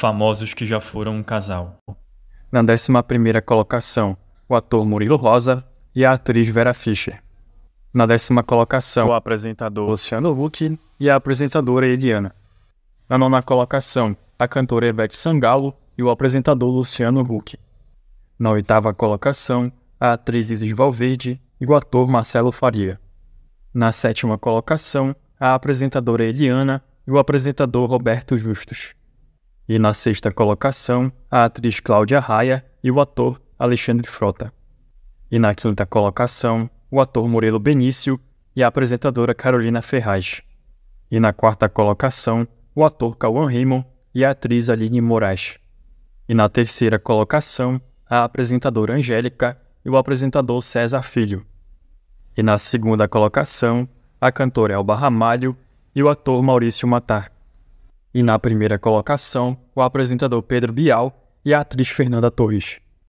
famosos que já foram um casal. Na 11 primeira colocação, o ator Murilo Rosa e a atriz Vera Fischer. Na décima colocação, o apresentador Luciano Huck e a apresentadora Eliana. Na nona colocação, a cantora Ivete Sangalo e o apresentador Luciano Huck. Na oitava colocação, a atriz Isis Valverde e o ator Marcelo Faria. Na sétima colocação, a apresentadora Eliana e o apresentador Roberto Justus. E na sexta colocação, a atriz Cláudia Raia e o ator Alexandre Frota. E na quinta colocação, o ator Murilo Benício e a apresentadora Carolina Ferraz. E na quarta colocação, o ator Cauã Raymond e a atriz Aline Moraes. E na terceira colocação, a apresentadora Angélica e o apresentador César Filho. E na segunda colocação, a cantora Elba Ramalho e o ator Maurício Matar. E na primeira colocação, o apresentador Pedro Bial e a atriz Fernanda Torres.